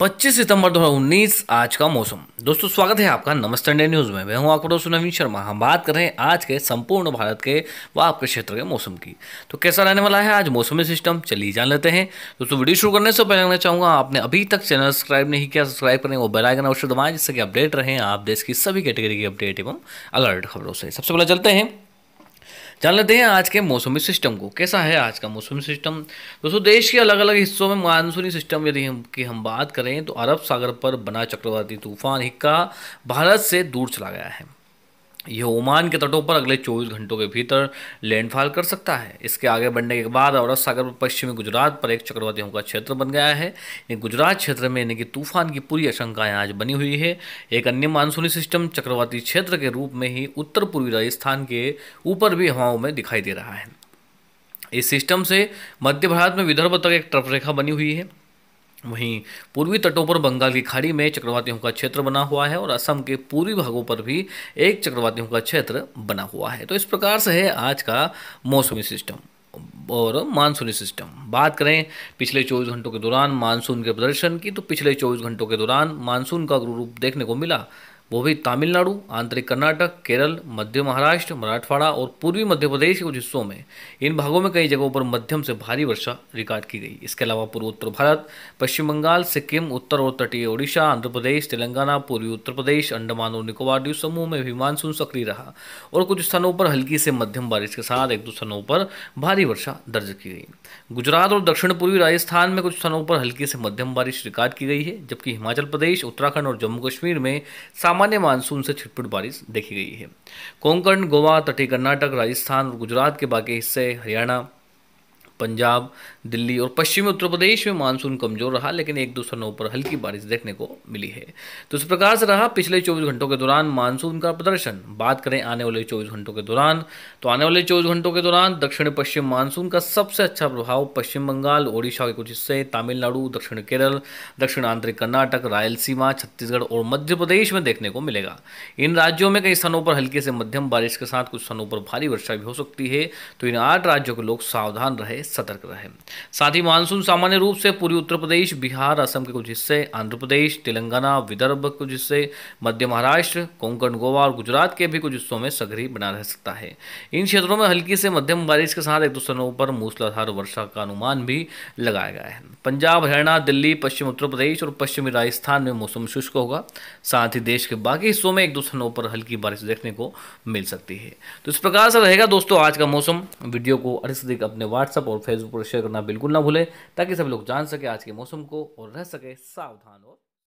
25 सितंबर 2019 आज का मौसम दोस्तों स्वागत है आपका नमस्ते इंडिया न्यूज़ में मैं हूं आपका दोस्त नवीन शर्मा हम बात कर रहे हैं आज के संपूर्ण भारत के व आपके क्षेत्र के मौसम की तो कैसा रहने वाला है आज मौसमी सिस्टम चलिए जान लेते हैं दोस्तों वीडियो शुरू करने से पहले कहना चाहूंगा आपने अभी तक चैनल सब्सक्राइब नहीं किया सब्सक्राइब करें वो बेलाइकन अवश्य दबाएं जिससे कि अपडेट रहें आप देश की सभी कैटेगरी की अपडेट एवं अलर्ट खबरों से सबसे पहले चलते हैं जान लेते हैं आज के मौसमी सिस्टम को कैसा है आज का मौसमी सिस्टम दोस्तों देश के अलग अलग हिस्सों में मानसूनी सिस्टम यदि हम की हम बात करें तो अरब सागर पर बना चक्रवाती तूफान हिक्का भारत से दूर चला गया है ये ओमान के तटों पर अगले 24 घंटों के भीतर लैंडफॉल कर सकता है इसके आगे बढ़ने के बाद औरत सागर पर पश्चिमी गुजरात पर एक चक्रवाती का क्षेत्र बन गया है ये गुजरात क्षेत्र में यानी कि तूफान की पूरी आशंकाएं आज बनी हुई है एक अन्य मानसूनी सिस्टम चक्रवाती क्षेत्र के रूप में ही उत्तर पूर्वी राजस्थान के ऊपर भी हवाओं में दिखाई दे रहा है इस सिस्टम से मध्य भारत में विदर्भ तक एक ट्रफ रेखा बनी हुई है वहीं पूर्वी तटों पर बंगाल की खाड़ी में चक्रवातियों का क्षेत्र बना हुआ है और असम के पूर्वी भागों पर भी एक चक्रवातियों का क्षेत्र बना हुआ है तो इस प्रकार से है आज का मौसमी सिस्टम और मानसूनी सिस्टम बात करें पिछले 24 घंटों के दौरान मानसून के प्रदर्शन की तो पिछले 24 घंटों के दौरान मानसून का रूप देखने को मिला वो भी तमिलनाडु आंतरिक कर्नाटक केरल मध्य महाराष्ट्र मराठवाड़ा और पूर्वी मध्य प्रदेश के कुछ हिस्सों में इन भागों में कई जगहों पर मध्यम से भारी वर्षा रिकॉर्ड की गई इसके अलावा पूर्वोत्तर भारत पश्चिम बंगाल सिक्किम उत्तर और तटीय ओडिशा आंध्र प्रदेश तेलंगाना पूर्वी उत्तर प्रदेश अंडमान और निकोबार द्वीप समूह में भी मानसून सक्रिय रहा और कुछ स्थानों पर हल्की से मध्यम बारिश के साथ एक दो स्थानों पर भारी वर्षा दर्ज की गई गुजरात और दक्षिण पूर्वी राजस्थान में कुछ स्थानों पर हल्की से मध्यम बारिश रिकॉर्ड की गई है जबकि हिमाचल प्रदेश उत्तराखंड और जम्मू कश्मीर में सामान्य सामान्य मानसून से छिटपुट बारिश देखी गई है कोंकण गोवा तटीय कर्नाटक राजस्थान और गुजरात के बाकी हिस्से हरियाणा पंजाब दिल्ली और पश्चिमी उत्तर प्रदेश में मानसून कमजोर रहा लेकिन एक दो स्थानों पर हल्की बारिश देखने को मिली है तो इस प्रकार से रहा पिछले 24 घंटों के दौरान मानसून का प्रदर्शन बात करें आने वाले 24 घंटों के दौरान तो आने वाले 24 घंटों के दौरान दक्षिण पश्चिम मानसून का सबसे अच्छा प्रभाव पश्चिम बंगाल ओडिशा के कुछ हिस्से तमिलनाडु दक्षिण केरल दक्षिण आंतरिक कर्नाटक रायलसीमा छत्तीसगढ़ और मध्य प्रदेश में देखने को मिलेगा इन राज्यों में कई स्थानों पर हल्की से मध्यम बारिश के साथ कुछ स्थानों पर भारी वर्षा भी हो सकती है तो इन आठ राज्यों के लोग सावधान रहे सतर्क रहे साथ ही मानसून सामान्य रूप से पूर्वी उत्तर प्रदेश बिहार असम के कुछ हिस्से आंध्र प्रदेश तेलंगाना विदर्भ के कुछ हिस्से मध्य महाराष्ट्र कोंकण गोवा और गुजरात के भी कुछ हिस्सों में सक्रिय बना रह सकता है इन क्षेत्रों में हल्की से मध्यम बारिश के साथ एक दो स्थानों पर मूसलाधार वर्षा का अनुमान भी लगाया गया है पंजाब हरियाणा दिल्ली पश्चिम उत्तर प्रदेश और पश्चिमी राजस्थान में मौसम शुष्क होगा साथ ही देश के बाकी हिस्सों में एक दो स्थानों पर हल्की बारिश देखने को मिल सकती है तो इस प्रकार से रहेगा दोस्तों आज का मौसम वीडियो को अधिक से अधिक अपने व्हाट्सएप और फेसबुक पर शेयर करना बिल्कुल ना भूलें ताकि सब लोग जान सके आज के मौसम को और रह सके सावधान और